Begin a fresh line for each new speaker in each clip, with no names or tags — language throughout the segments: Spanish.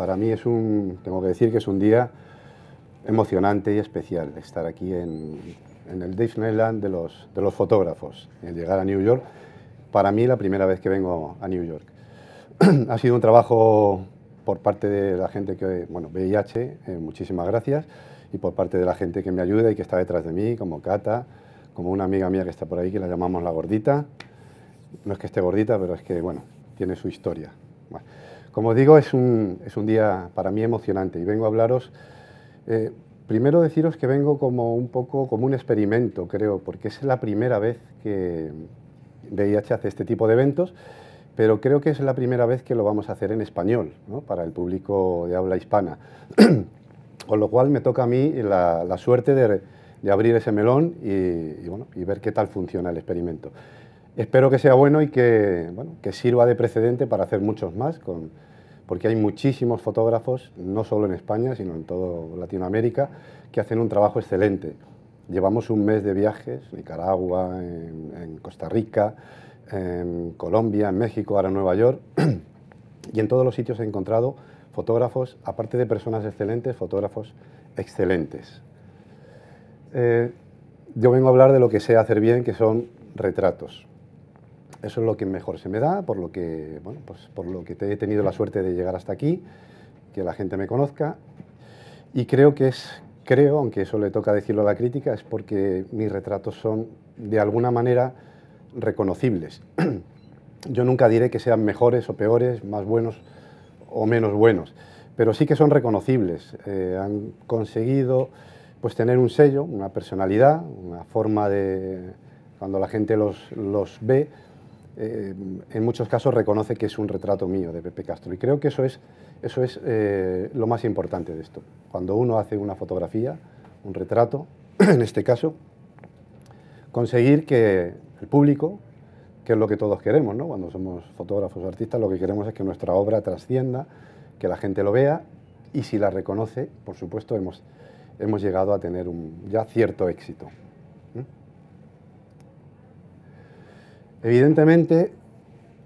Para mí es un, tengo que decir que es un día emocionante y especial estar aquí en, en el Disneyland de los, de los fotógrafos, el llegar a New York. Para mí la primera vez que vengo a New York. ha sido un trabajo por parte de la gente que, bueno, VIH, eh, muchísimas gracias, y por parte de la gente que me ayuda y que está detrás de mí, como Cata, como una amiga mía que está por ahí, que la llamamos la gordita. No es que esté gordita, pero es que, bueno, tiene su historia. Como digo, es un, es un día para mí emocionante y vengo a hablaros, eh, primero deciros que vengo como un poco como un experimento, creo, porque es la primera vez que VIH hace este tipo de eventos, pero creo que es la primera vez que lo vamos a hacer en español, ¿no? para el público de habla hispana. Con lo cual me toca a mí la, la suerte de, de, abrir ese melón y, bueno, y ver qué tal funciona el experimento. Espero que sea bueno y que, bueno, que sirva de precedente para hacer muchos más, porque hay muchísimos fotógrafos, no solo en España, sino en toda Latinoamérica, que hacen un trabajo excelente. Llevamos un mes de viajes, Nicaragua, en, Costa Rica, en Colombia, en México, ahora en Nueva York, y en todos los sitios he encontrado fotógrafos, aparte de personas excelentes, fotógrafos excelentes. Eh, yo vengo a hablar de lo que sé hacer bien, que son retratos. Eso es lo que mejor se me da, por lo que, pues, por lo que he tenido la suerte de llegar hasta aquí, que la gente me conozca. Y creo que es, creo, aunque eso le toca decirlo a la crítica, es porque mis retratos son de alguna manera reconocibles. Yo nunca diré que sean mejores o peores, más buenos o menos buenos, pero sí que son reconocibles. Eh, han conseguido pues tener un sello, una personalidad, una forma de cuando la gente los ve, eh, en muchos casos reconoce que es un retrato mío de Pepe Castro. Y creo que eso es, eso es eh, lo más importante de esto. Cuando uno hace una fotografía, un retrato, en este caso, conseguir que el público, que es lo que todos queremos, ¿no? cuando somos fotógrafos o artistas, lo que queremos es que nuestra obra trascienda, que la gente lo vea y si la reconoce, por supuesto, hemos, hemos llegado a tener un ya cierto éxito. Evidentemente,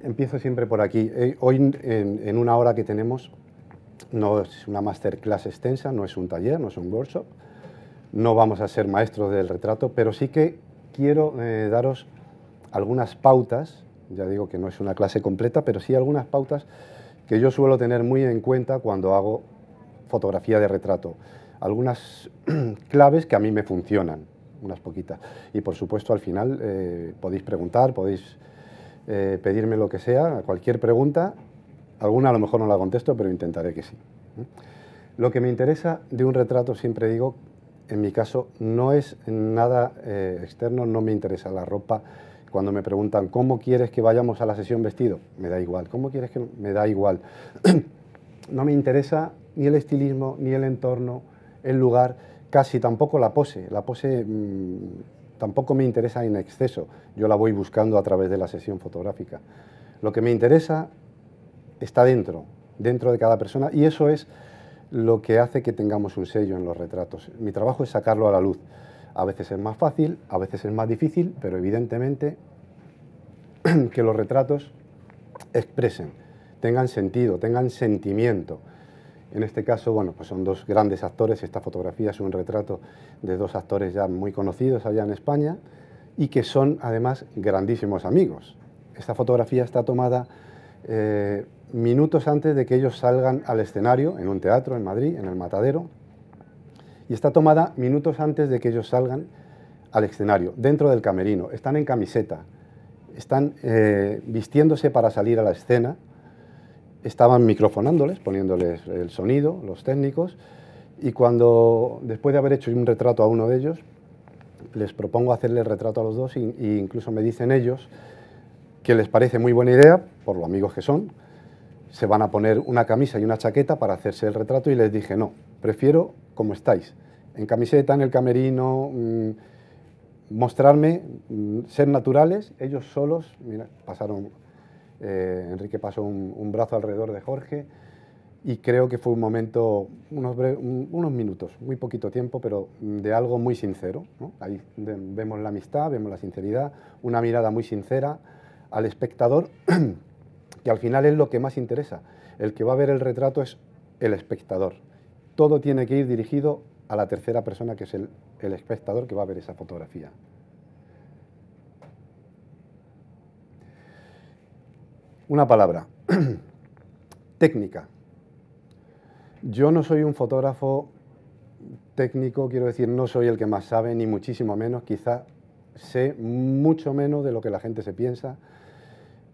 empiezo siempre por aquí. Eh, hoy, en, una hora que tenemos, no es una masterclass extensa, no es un taller, no es un workshop, no vamos a ser maestros del retrato, pero sí que quiero eh, daros algunas pautas, ya digo que no es una clase completa, pero sí algunas pautas que yo suelo tener muy en cuenta cuando hago fotografía de retrato. Algunas claves que a mí me funcionan unas poquitas. Y por supuesto, al final eh, podéis preguntar, podéis eh, pedirme lo que sea, cualquier pregunta. Alguna a lo mejor no la contesto, pero intentaré que sí. ¿eh? Lo que me interesa de un retrato, siempre digo, en mi caso, no es nada externo, no me interesa la ropa. Cuando me preguntan, ¿cómo quieres que vayamos a la sesión vestido? Me da igual. ¿Cómo quieres que...? Me da igual. no me interesa ni el estilismo, ni el entorno, el lugar casi tampoco la pose. La pose mm, tampoco me interesa en exceso. Yo la voy buscando a través de la sesión fotográfica. Lo que me interesa está dentro, dentro de cada persona, y eso es lo que hace que tengamos un sello en los retratos. Mi trabajo es sacarlo a la luz. A veces es más fácil, a veces es más difícil, pero evidentemente que los retratos expresen, tengan sentido, tengan sentimiento. En este caso, bueno, pues son dos grandes actores. Esta fotografía es un retrato de dos actores ya muy conocidos allá en España y que son además grandísimos amigos. Esta fotografía está tomada eh, minutos antes de que ellos salgan al escenario en un teatro en Madrid, en el Matadero, y está tomada minutos antes de que ellos salgan al escenario, dentro del camerino. Están en camiseta, están eh, vistiéndose para salir a la escena estaban microfonándoles, poniéndoles el sonido, los técnicos, y cuando, después de haber hecho un retrato a uno de ellos, les propongo hacerle el retrato a los dos e incluso me dicen ellos que les parece muy buena idea, por lo amigos que son, se van a poner una camisa y una chaqueta para hacerse el retrato y les dije, no, prefiero como estáis, en camiseta, en el camerino, mm, mostrarme, mm, ser naturales, ellos solos, pasaron eh, Enrique pasó un, brazo alrededor de Jorge y creo que fue un momento, unos, minutos, muy poquito tiempo, pero de algo muy sincero. Ahí vemos la amistad, vemos la sinceridad, una mirada muy sincera al espectador, que al final es lo que más interesa. El que va a ver el retrato es el espectador. Todo tiene que ir dirigido a la tercera persona, que es el espectador que va a ver esa fotografía. Una palabra, técnica. Yo no soy un fotógrafo técnico, quiero decir, no soy el que más sabe, ni muchísimo menos, quizá sé mucho menos de lo que la gente se piensa.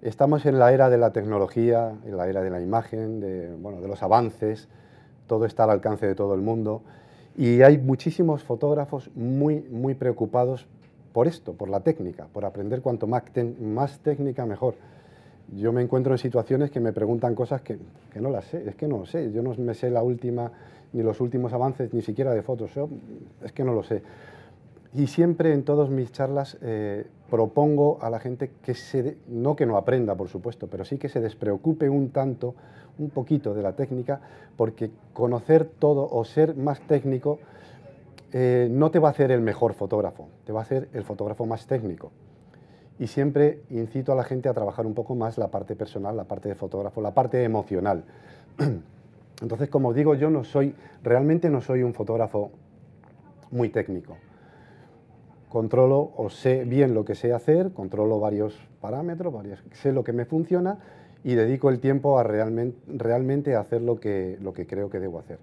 Estamos en la era de la tecnología, en la era de la imagen, de, los avances, todo está al alcance de todo el mundo y hay muchísimos fotógrafos muy, muy preocupados por esto, por la técnica, por aprender cuanto más técnica mejor yo me encuentro en situaciones que me preguntan cosas que, que no las sé, es que no lo sé, yo no me sé la última, ni los últimos avances, ni siquiera de Photoshop, es que no lo sé. Y siempre en todas mis charlas eh, propongo a la gente que se, no que no aprenda, por supuesto, pero sí que se despreocupe un tanto, un poquito de la técnica, porque conocer todo o ser más técnico eh, no te va a hacer el mejor fotógrafo, te va a hacer el fotógrafo más técnico. Y siempre incito a la gente a trabajar un poco más la parte personal, la parte de fotógrafo, la parte emocional. Entonces, como digo, yo no soy, realmente no soy un fotógrafo muy técnico. Controlo o sé bien lo que sé hacer, controlo varios parámetros, sé lo que me funciona y dedico el tiempo a realmente, hacer lo que, lo que creo que debo hacer.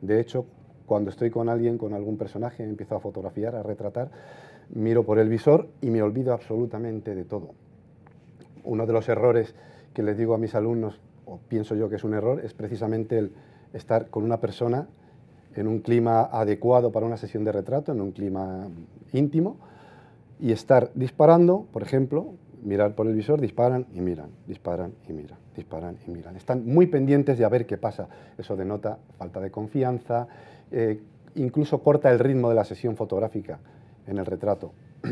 De hecho, cuando estoy con alguien, con algún personaje, empiezo a fotografiar, a retratar, miro por el visor y me olvido absolutamente de todo. Uno de los errores que les digo a mis alumnos, o pienso yo que es un error, es precisamente el estar con una persona en un clima adecuado para una sesión de retrato, en un clima íntimo, y estar disparando, por ejemplo, mirar por el visor, disparan y miran, disparan y miran, disparan y miran. Están muy pendientes de a ver qué pasa. Eso denota falta de confianza, eh, incluso corta el ritmo de la sesión fotográfica en el retrato.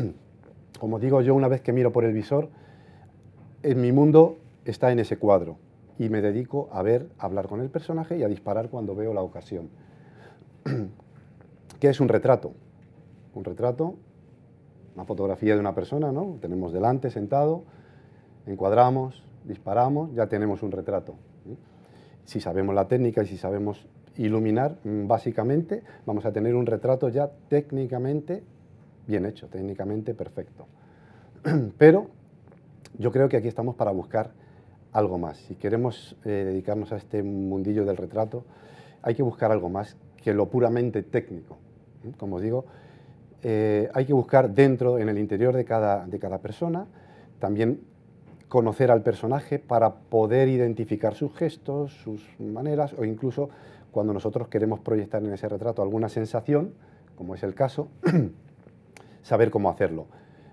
Como digo, yo una vez que miro por el visor, en mi mundo está en ese cuadro y me dedico a ver, a hablar con el personaje y a disparar cuando veo la ocasión. ¿Qué es un retrato? Un retrato, una fotografía de una persona, ¿no? Tenemos delante, sentado, encuadramos, disparamos, ya tenemos un retrato. Si sabemos la técnica y si sabemos iluminar, mm, básicamente vamos a tener un retrato ya técnicamente bien hecho, técnicamente perfecto. Pero yo creo que aquí estamos para buscar algo más. Si queremos eh, dedicarnos a este mundillo del retrato, hay que buscar algo más que lo puramente técnico. ¿eh? Como os digo, eh, hay que buscar dentro, en el interior de cada, de cada persona, también conocer al personaje para poder identificar sus gestos, sus maneras o incluso cuando nosotros queremos proyectar en ese retrato alguna sensación, como es el caso, saber cómo hacerlo.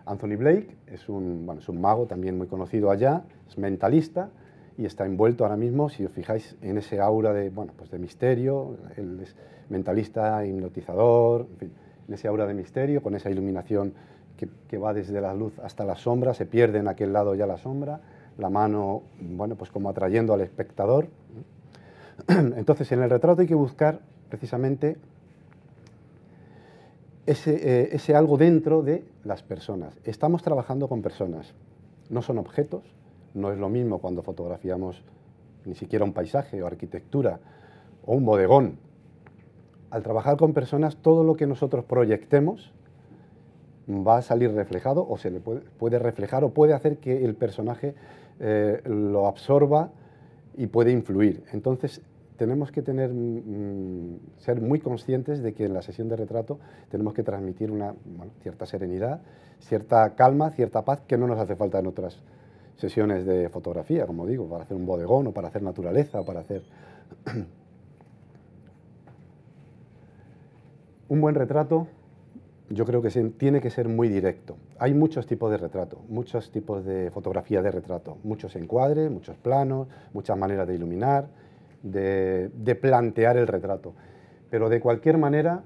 Anthony Blake es un, un mago también muy conocido allá, es mentalista y está envuelto ahora mismo, si os fijáis, en ese aura de, bueno, pues de misterio, es mentalista, hipnotizador, en, ese aura de misterio, con esa iluminación que, que, va desde la luz hasta la sombra, se pierde en aquel lado ya la sombra, la mano, bueno, pues como atrayendo al espectador. Entonces, en el retrato hay que buscar precisamente eh, ese, algo dentro de las personas. Estamos trabajando con personas, no son objetos, no es lo mismo cuando fotografiamos ni siquiera un paisaje o arquitectura o un bodegón. Al trabajar con personas, todo lo que nosotros proyectemos va a salir reflejado o se le puede, puede reflejar o puede hacer que el personaje eh, lo absorba y puede influir. Entonces, tenemos que tener, mm, ser muy conscientes de que en la sesión de retrato tenemos que transmitir una cierta serenidad, cierta calma, cierta paz que no nos hace falta en otras sesiones de fotografía, como digo, para hacer un bodegón o para hacer naturaleza para hacer... un buen retrato yo creo que tiene que ser muy directo. Hay muchos tipos de retrato, muchos tipos de fotografía de retrato, muchos encuadres, muchos planos, muchas maneras de iluminar de, plantear el retrato. Pero de cualquier manera,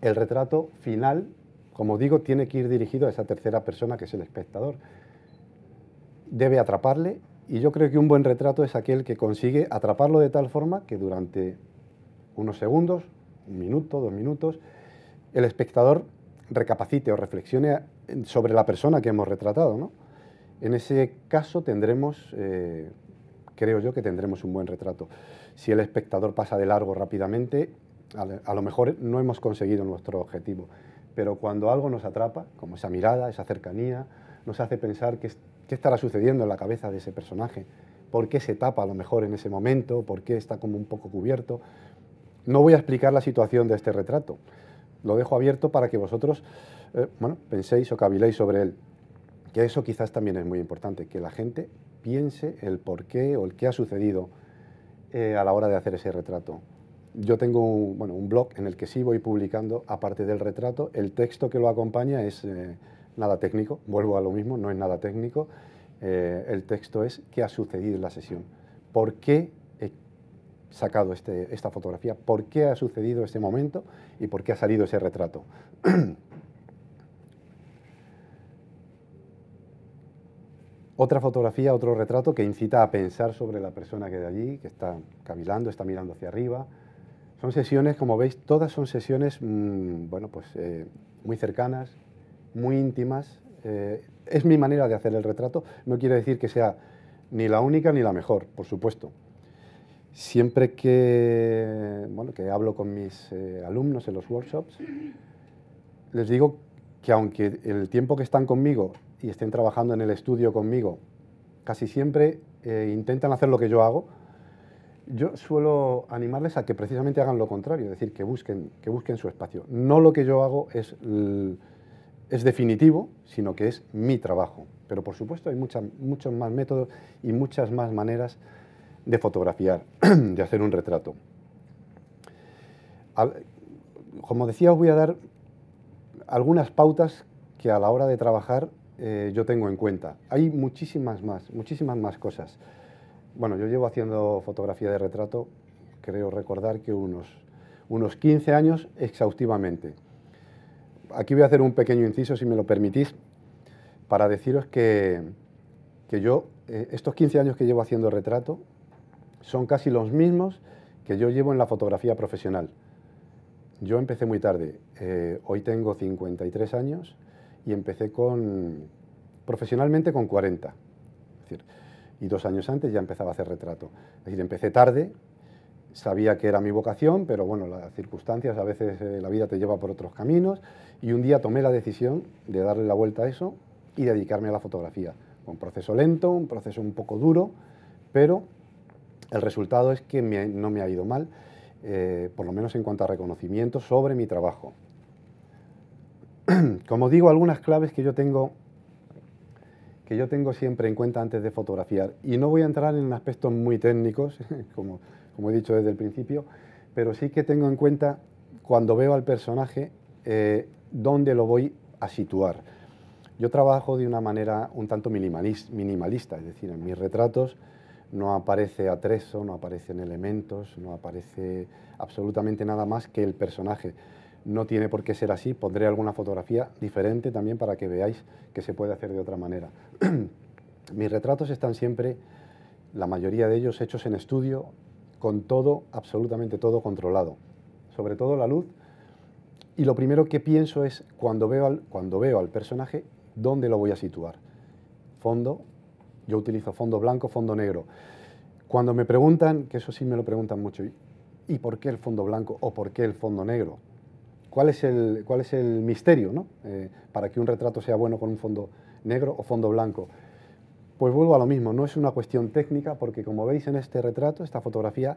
el retrato final, como digo, tiene que ir dirigido a esa tercera persona que es el espectador. Debe atraparle y yo creo que un buen retrato es aquel que consigue atraparlo de tal forma que durante unos segundos, un minuto, dos minutos, el espectador recapacite o reflexione sobre la persona que hemos retratado. En ese caso tendremos eh, creo yo que tendremos un buen retrato. Si el espectador pasa de largo rápidamente, a lo mejor no hemos conseguido nuestro objetivo, pero cuando algo nos atrapa, como esa mirada, esa cercanía, nos hace pensar qué, qué estará sucediendo en la cabeza de ese personaje, por qué se tapa a lo mejor en ese momento, por qué está como un poco cubierto. No voy a explicar la situación de este retrato, lo dejo abierto para que vosotros eh, bueno, penséis o caviléis sobre él, que eso quizás también es muy importante, que la gente piense el por qué o el qué ha sucedido eh, a la hora de hacer ese retrato. Yo tengo un, blog en el que sí voy publicando, aparte del retrato, el texto que lo acompaña es eh, nada técnico, vuelvo a lo mismo, no es nada técnico, eh, el texto es qué ha sucedido en la sesión, por qué he sacado este, esta fotografía, por qué ha sucedido este momento y por qué ha salido ese retrato. Otra fotografía, otro retrato que incita a pensar sobre la persona que de allí, que está cavilando, está mirando hacia arriba. Son sesiones, como veis, todas son sesiones mm, bueno, pues, eh, muy cercanas, muy íntimas. Eh, es mi manera de hacer el retrato. No quiere decir que sea ni la única ni la mejor, por supuesto. Siempre que, bueno, que hablo con mis eh, alumnos en los workshops, les digo que aunque el tiempo que están conmigo y estén trabajando en el estudio conmigo, casi siempre eh, intentan hacer lo que yo hago. Yo suelo animarles a que precisamente hagan lo contrario, es decir, que busquen, que busquen su espacio. No lo que yo hago es, es definitivo, sino que es mi trabajo. Pero por supuesto hay mucha, muchos más métodos y muchas más maneras de fotografiar, de hacer un retrato. Como decía, os voy a dar algunas pautas que a la hora de trabajar eh, yo tengo en cuenta. Hay muchísimas más, muchísimas más cosas. Bueno, yo llevo haciendo fotografía de retrato, creo recordar que unos, unos 15 años exhaustivamente. Aquí voy a hacer un pequeño inciso, si me lo permitís, para deciros que, yo, eh, estos 15 años que llevo haciendo retrato, son casi los mismos que yo llevo en la fotografía profesional. Yo empecé muy tarde, eh, hoy tengo 53 años y empecé con, profesionalmente con 40. y dos años antes ya empezaba a hacer retrato. decir, empecé tarde, sabía que era mi vocación, pero bueno, las circunstancias, a veces eh, la vida te lleva por otros caminos, y un día tomé la decisión de darle la vuelta a eso y dedicarme a la fotografía. Un proceso lento, un proceso un poco duro, pero el resultado es que no me ha ido mal, eh, por lo menos en cuanto a reconocimiento sobre mi trabajo. como digo, algunas claves que yo tengo que yo tengo siempre en cuenta antes de fotografiar. Y no voy a entrar en aspectos muy técnicos, como, he dicho desde el principio, pero sí que tengo en cuenta cuando veo al personaje eh, dónde lo voy a situar. Yo trabajo de una manera un tanto minimalista, es decir, en mis retratos no aparece atrezo, no aparecen elementos, no aparece absolutamente nada más que el personaje no tiene por qué ser así, pondré alguna fotografía diferente también para que veáis que se puede hacer de otra manera. Mis retratos están siempre, la mayoría de ellos, hechos en estudio, con todo, absolutamente todo controlado, sobre todo la luz. Y lo primero que pienso es, cuando veo al, cuando veo al personaje, ¿dónde lo voy a situar? Fondo, yo utilizo fondo blanco, fondo negro. Cuando me preguntan, que eso sí me lo preguntan mucho, ¿y por qué el fondo blanco o por qué el fondo negro? cuál es el, misterio eh, para que un retrato sea bueno con un fondo negro o fondo blanco. Pues vuelvo a lo mismo, no es una cuestión técnica porque como veis en este retrato, esta fotografía,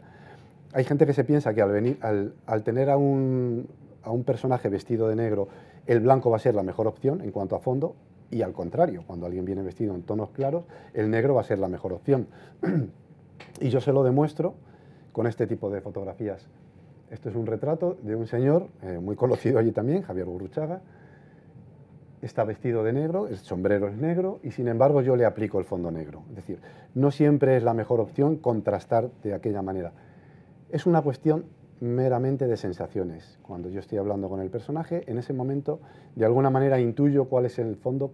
hay gente que se piensa que al, tener a un personaje vestido de negro, el blanco va a ser la mejor opción en cuanto a fondo y al contrario, cuando alguien viene vestido en tonos claros, el negro va a ser la mejor opción. y yo se lo demuestro con este tipo de fotografías esto es un retrato de un señor eh, muy conocido allí también, Javier Gurruchaga. Está vestido de negro, el sombrero es negro y sin embargo yo le aplico el fondo negro. Es decir, no siempre es la mejor opción contrastar de aquella manera. Es una cuestión meramente de sensaciones. Cuando yo estoy hablando con el personaje, en ese momento de alguna manera intuyo cuál es el fondo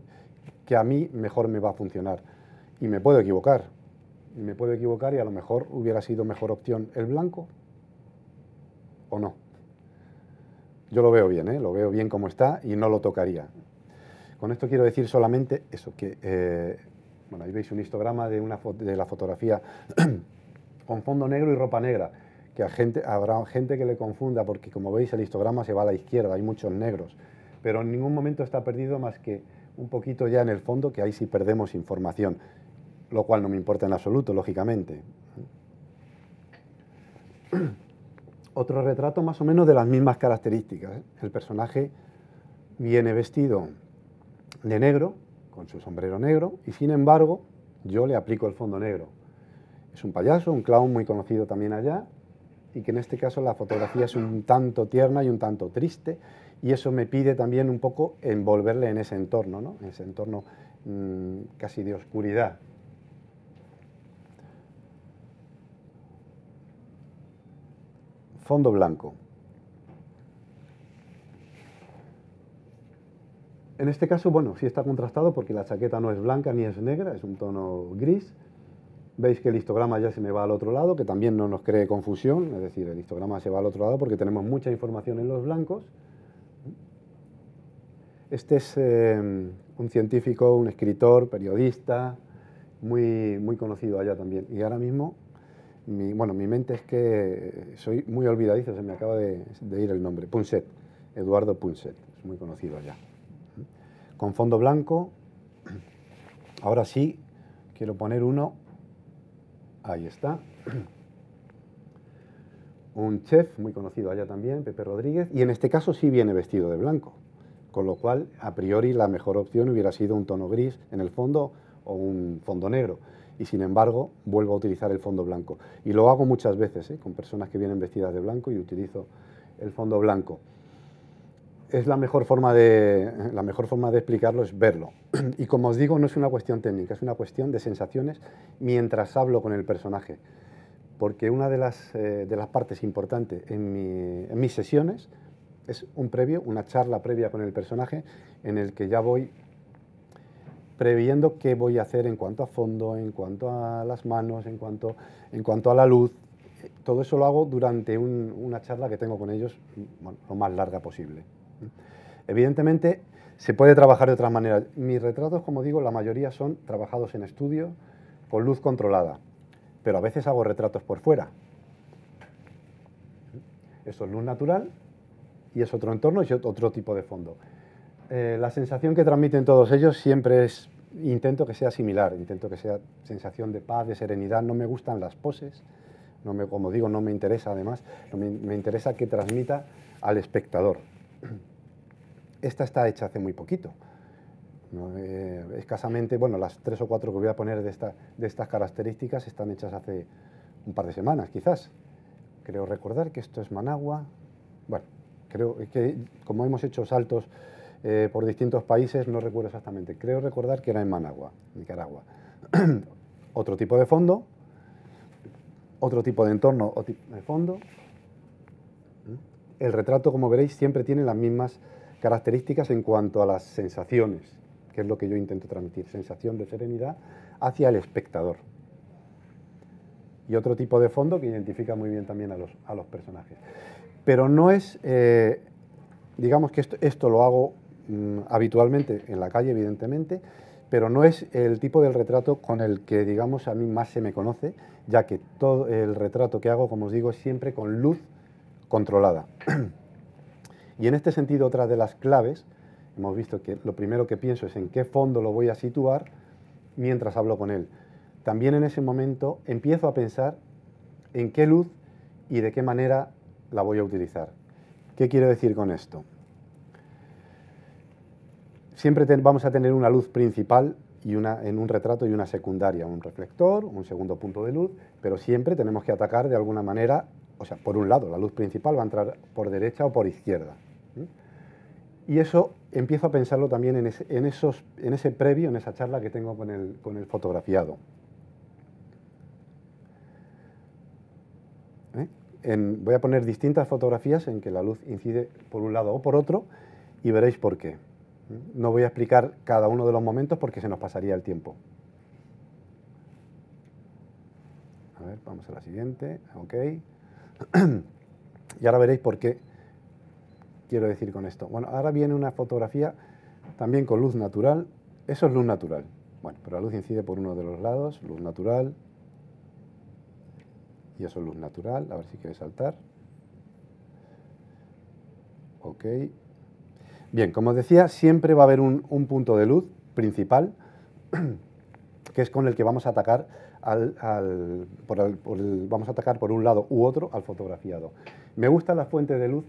que a mí mejor me va a funcionar. Y me puedo equivocar. Y me puedo equivocar y a lo mejor hubiera sido mejor opción el blanco, o no. Yo lo veo bien, ¿eh? lo veo bien como está y no lo tocaría. Con esto quiero decir solamente eso, que eh, bueno, ahí veis un histograma de, una de la fotografía con fondo negro y ropa negra, que gente, habrá gente que le confunda porque como veis el histograma se va a la izquierda, hay muchos negros, pero en ningún momento está perdido más que un poquito ya en el fondo, que ahí sí perdemos información, lo cual no me importa en absoluto, lógicamente. Otro retrato más o menos de las mismas características. ¿eh? El personaje viene vestido de negro, con su sombrero negro, y sin embargo yo le aplico el fondo negro. Es un payaso, un clown muy conocido también allá, y que en este caso la fotografía es un tanto tierna y un tanto triste, y eso me pide también un poco envolverle en ese entorno, ¿no? en ese entorno mm, casi de oscuridad. fondo blanco. En este caso, bueno, sí está contrastado porque la chaqueta no es blanca ni es negra, es un tono gris. Veis que el histograma ya se me va al otro lado, que también no nos cree confusión, es decir, el histograma se va al otro lado porque tenemos mucha información en los blancos. Este es eh, un científico, un escritor, periodista, muy, muy conocido allá también. Y ahora mismo mi, bueno, mi mente es que soy muy olvidadizo, se me acaba de, ir el nombre, Punset, Eduardo Punset, es muy conocido allá. Con fondo blanco, ahora sí, quiero poner uno, ahí está, un chef muy conocido allá también, Pepe Rodríguez, y en este caso sí viene vestido de blanco, con lo cual, a priori, la mejor opción hubiera sido un tono gris en el fondo o un fondo negro y sin embargo vuelvo a utilizar el fondo blanco. Y lo hago muchas veces ¿eh? con personas que vienen vestidas de blanco y utilizo el fondo blanco. Es la mejor forma de, la mejor forma de explicarlo es verlo. Y como os digo, no es una cuestión técnica, es una cuestión de sensaciones mientras hablo con el personaje. Porque una de las, eh, de las partes importantes en, en mis sesiones es un previo, una charla previa con el personaje en el que ya voy previendo qué voy a hacer en cuanto a fondo, en cuanto a las manos, en cuanto, en cuanto a la luz. Todo eso lo hago durante una charla que tengo con ellos lo más larga posible. Evidentemente, se puede trabajar de otras maneras. Mis retratos, como digo, la mayoría son trabajados en estudio, con luz controlada, pero a veces hago retratos por fuera. Eso es luz natural y es otro entorno y es otro tipo de fondo. Eh, la sensación que transmiten todos ellos siempre es, intento que sea similar, intento que sea sensación de paz, de serenidad, no me gustan las poses, no me, como digo, no me interesa además, me, interesa que transmita al espectador. Esta está hecha hace muy poquito, eh, escasamente, bueno, las tres o cuatro que voy a poner de, de estas características están hechas hace un par de semanas, quizás. Creo recordar que esto es Managua. Bueno, creo que como hemos hecho saltos eh, por distintos países, no recuerdo exactamente, creo recordar que era en Managua, Nicaragua. otro tipo de fondo, otro tipo de entorno o tipo de fondo. El retrato, como veréis, siempre tiene las mismas características en cuanto a las sensaciones, que es lo que yo intento transmitir, sensación de serenidad hacia el espectador. Y otro tipo de fondo que identifica muy bien también a los, a los personajes. Pero no es, eh, digamos que esto, esto lo hago Mm, habitualmente en la calle, evidentemente, pero no es el tipo del retrato con el que, digamos, a mí más se me conoce, ya que todo el retrato que hago, como os digo, es siempre con luz controlada. y en este sentido, otra de las claves, hemos visto que lo primero que pienso es en qué fondo lo voy a situar mientras hablo con él. También en ese momento empiezo a pensar en qué luz y de qué manera la voy a utilizar. ¿Qué quiero decir con esto? siempre vamos a tener una luz principal y una, en un retrato y una secundaria, un reflector, un segundo punto de luz, pero siempre tenemos que atacar de alguna manera, o sea, por un lado, la luz principal va a entrar por derecha o por izquierda. Y eso empiezo a pensarlo también en ese, ese previo, en esa charla que tengo con el, fotografiado. ¿Eh? voy a poner distintas fotografías en que la luz incide por un lado o por otro y veréis por qué. No voy a explicar cada uno de los momentos porque se nos pasaría el tiempo. A ver, vamos a la siguiente. Ok. y ahora veréis por qué quiero decir con esto. Bueno, ahora viene una fotografía también con luz natural. Eso es luz natural. Bueno, pero la luz incide por uno de los lados, luz natural. Y eso es luz natural. A ver si quiere saltar. Ok, Bien, como os decía, siempre va a haber un, punto de luz principal, que es con el que vamos a atacar al, por vamos a atacar por un lado u otro al fotografiado. Me gustan las fuentes de luz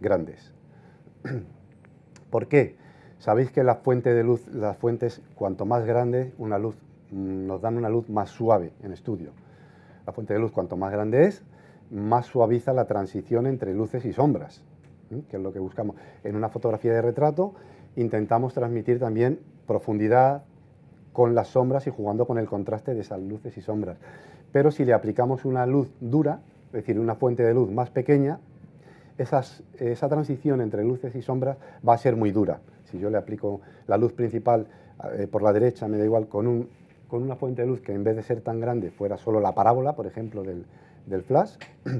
grandes. ¿Por qué? Sabéis que las fuentes de luz, las fuentes cuanto más grandes, una luz mm, nos dan una luz más suave en estudio. La fuente de luz cuanto más grande es, más suaviza la transición entre luces y sombras que es lo que buscamos. En una fotografía de retrato intentamos transmitir también profundidad con las sombras y jugando con el contraste de esas luces y sombras. Pero si le aplicamos una luz dura, es decir, una fuente de luz más pequeña, esa transición entre luces y sombras va a ser muy dura. Si yo le aplico la luz principal eh, por la derecha, me da igual, con, una fuente de luz que en vez de ser tan grande fuera solo la parábola, por ejemplo, del flash,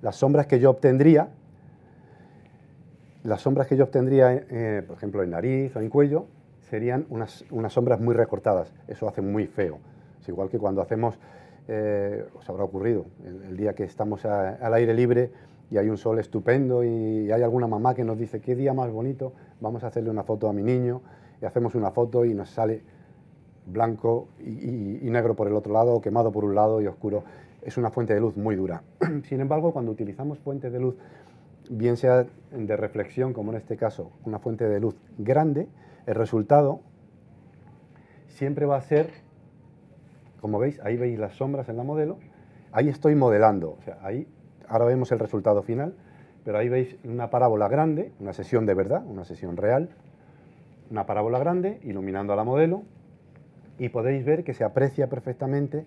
las sombras que yo obtendría las sombras que yo obtendría, eh, por ejemplo, en nariz o en cuello, serían unas, sombras muy recortadas. Eso hace muy feo. Es igual que cuando hacemos, eh, os habrá ocurrido, el, día que estamos al aire libre y hay un sol estupendo y, hay alguna mamá que nos dice, qué día más bonito, vamos a hacerle una foto a mi niño, y hacemos una foto y nos sale blanco y, y negro por el otro lado, o quemado por un lado y oscuro. Es una fuente de luz muy dura. Sin embargo, cuando utilizamos fuentes de luz bien sea de reflexión, como en este caso, una fuente de luz grande, el resultado siempre va a ser, como veis, ahí veis las sombras en la modelo, ahí estoy modelando, o sea, ahí ahora vemos el resultado final, pero ahí veis una parábola grande, una sesión de verdad, una sesión real, una parábola grande iluminando a la modelo y podéis ver que se aprecia perfectamente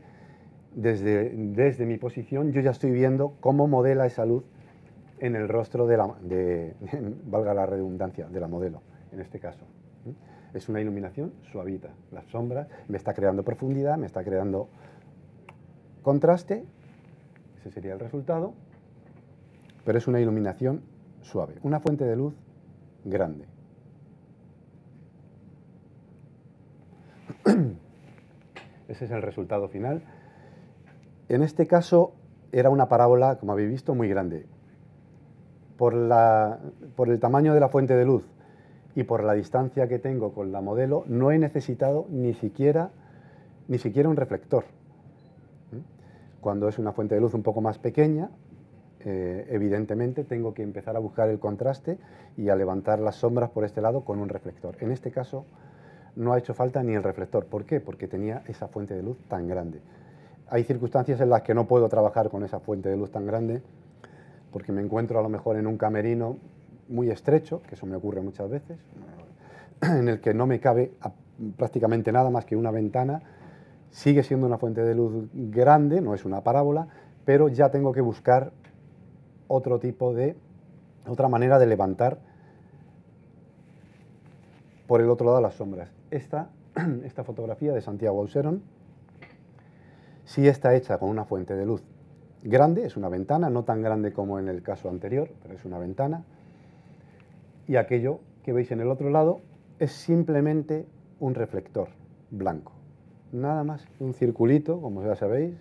desde, desde mi posición, yo ya estoy viendo cómo modela esa luz en el rostro de la, de, valga la redundancia, de la modelo, en este caso. Es una iluminación suavita, las sombras, me está creando profundidad, me está creando contraste, ese sería el resultado, pero es una iluminación suave, una fuente de luz grande. Ese es el resultado final. En este caso era una parábola, como habéis visto, muy grande por, el tamaño de la fuente de luz y por la distancia que tengo con la modelo, no he necesitado ni siquiera, ni siquiera un reflector. Cuando es una fuente de luz un poco más pequeña, eh, evidentemente tengo que empezar a buscar el contraste y a levantar las sombras por este lado con un reflector. En este caso no ha hecho falta ni el reflector. ¿Por qué? Porque tenía esa fuente de luz tan grande. Hay circunstancias en las que no puedo trabajar con esa fuente de luz tan grande, porque me encuentro a lo mejor en un camerino muy estrecho, que eso me ocurre muchas veces, en el que no me cabe prácticamente nada más que una ventana, sigue siendo una fuente de luz grande, no es una parábola, pero ya tengo que buscar otro tipo de, otra manera de levantar por el otro lado las sombras. Esta, esta fotografía de Santiago Auseron, sí está hecha con una fuente de luz grande, es una ventana, no tan grande como en el caso anterior, pero es una ventana. Y aquello que veis en el otro lado es simplemente un reflector blanco. Nada más un circulito, como ya sabéis,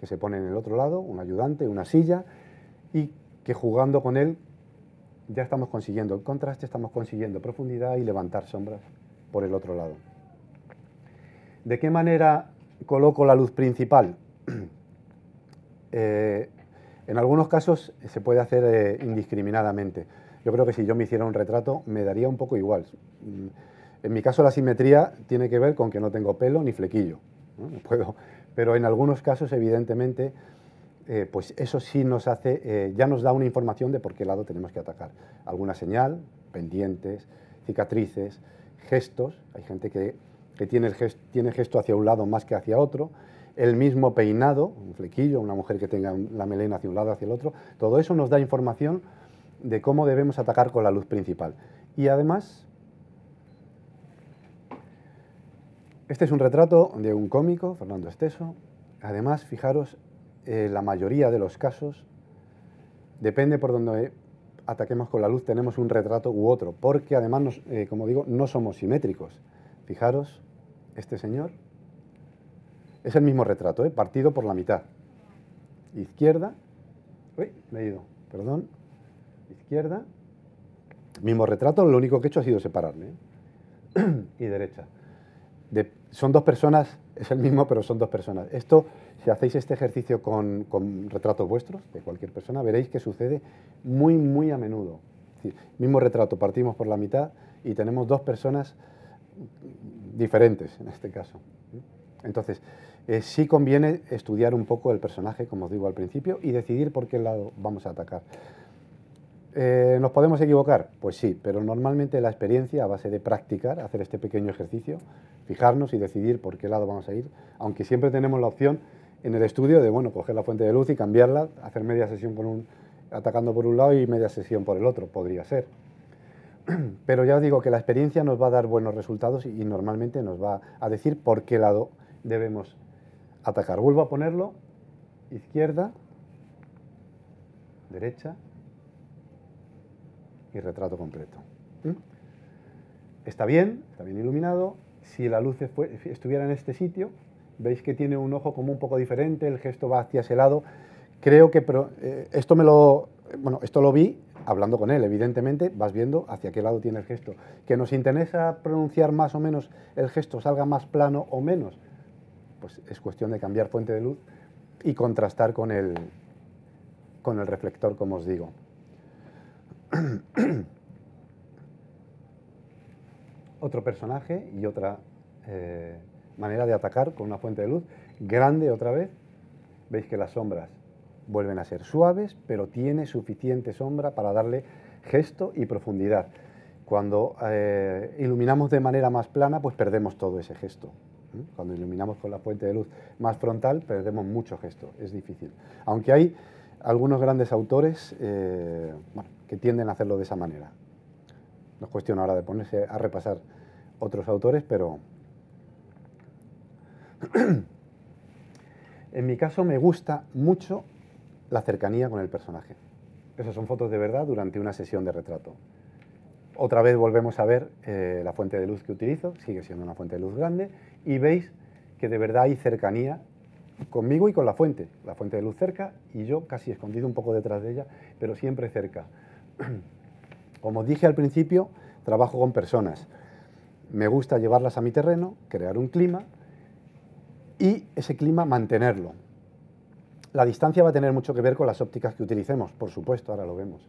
que se pone en el otro lado, un ayudante, una silla, y que jugando con él ya estamos consiguiendo contraste, estamos consiguiendo profundidad y levantar sombras por el otro lado. ¿De qué manera coloco la luz principal? Eh, en algunos casos se puede hacer eh, indiscriminadamente. Yo creo que si yo me hiciera un retrato me daría un poco igual. Mm, en mi caso la simetría tiene que ver con que no tengo pelo ni flequillo. ¿no? puedo. Pero en algunos casos, evidentemente, eh, pues eso sí nos hace, ya nos da una información de por qué lado tenemos que atacar. Alguna señal, pendientes, cicatrices, gestos. Hay gente que, tiene, el tiene gesto hacia un lado más que hacia otro el mismo peinado, un flequillo, una mujer que tenga la melena hacia un lado, hacia el otro, todo eso nos da información de cómo debemos atacar con la luz principal. Y además, este es un retrato de un cómico, Fernando Esteso. Además, fijaros, eh, la mayoría de los casos, depende por donde ataquemos con la luz, tenemos un retrato u otro, porque además, eh, como digo, no somos simétricos. Fijaros, este señor es el mismo retrato, ¿eh? partido por la mitad. Izquierda, uy, me he ido, perdón, izquierda, mismo retrato, lo único que he hecho ha sido separarme, ¿eh? y derecha. son dos personas, es el mismo, pero son dos personas. Esto, si hacéis este ejercicio con, retratos vuestros, de cualquier persona, veréis que sucede muy, muy a menudo. Decir, mismo retrato, partimos por la mitad y tenemos dos personas diferentes en este caso. ¿eh? Entonces, eh, sí conviene estudiar un poco el personaje, como os digo al principio, y decidir por qué lado vamos a atacar. Eh, ¿Nos podemos equivocar? Pues sí, pero normalmente la experiencia, a base de practicar, hacer este pequeño ejercicio, fijarnos y decidir por qué lado vamos a ir, aunque siempre tenemos la opción en el estudio de, bueno, coger la fuente de luz y cambiarla, hacer media sesión un, atacando por un lado y media sesión por el otro, podría ser. Pero ya os digo que la experiencia nos va a dar buenos resultados y, y normalmente nos va a decir por qué lado debemos atacar. Vuelvo a ponerlo. Izquierda, derecha y retrato completo. ¿Mm? Está bien, está bien iluminado. Si la luz estuviera en este sitio, veis que tiene un ojo como un poco diferente, el gesto va hacia ese lado. Creo que eh, esto me lo, bueno, esto lo vi hablando con él, evidentemente, vas viendo hacia qué lado tiene el gesto. Que nos interesa pronunciar más o menos el gesto, salga más plano o menos, pues es cuestión de cambiar fuente de luz y contrastar con el, con el reflector, como os digo. Otro personaje y otra eh, manera de atacar con una fuente de luz grande otra vez. Veis que las sombras vuelven a ser suaves, pero tiene suficiente sombra para darle gesto y profundidad. Cuando eh, iluminamos de manera más plana, pues perdemos todo ese gesto. Cuando iluminamos con la fuente de luz más frontal, perdemos mucho gesto, es difícil. Aunque hay algunos grandes autores eh, que tienden a hacerlo de esa manera. No es cuestión ahora de ponerse a repasar otros autores, pero en mi caso me gusta mucho la cercanía con el personaje. Esas son fotos de verdad durante una sesión de retrato otra vez volvemos a ver eh, la fuente de luz que utilizo, sigue siendo una fuente de luz grande, y veis que de verdad hay cercanía conmigo y con la fuente. La fuente de luz cerca y yo casi escondido un poco detrás de ella, pero siempre cerca. Como dije al principio, trabajo con personas. Me gusta llevarlas a mi terreno, crear un clima y ese clima mantenerlo. La distancia va a tener mucho que ver con las ópticas que utilicemos, por supuesto, ahora lo vemos.